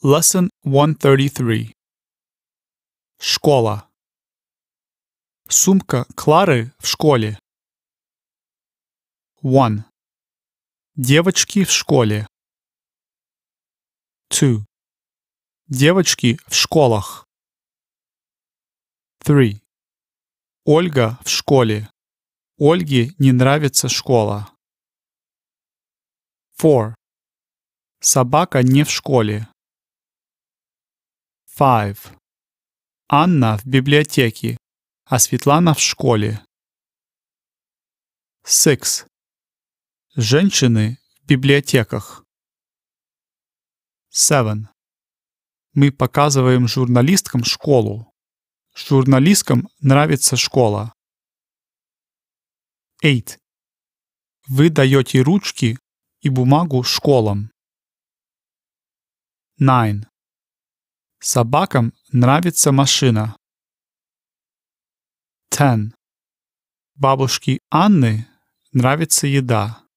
Lesson 133 Школа Сумка Клары в школе 1. Девочки в школе 2. Девочки в школах 3. Ольга в школе. Ольге не нравится школа. 4. Собака не в школе. Five. Анна в библиотеке, а Светлана в школе. Six. Женщины в библиотеках. Seven. Мы показываем журналисткам школу. Журналисткам нравится школа. Eight. Вы даете ручки и бумагу школам. Nine. Собакам нравится машина. 10. Бабушке Анны нравится еда.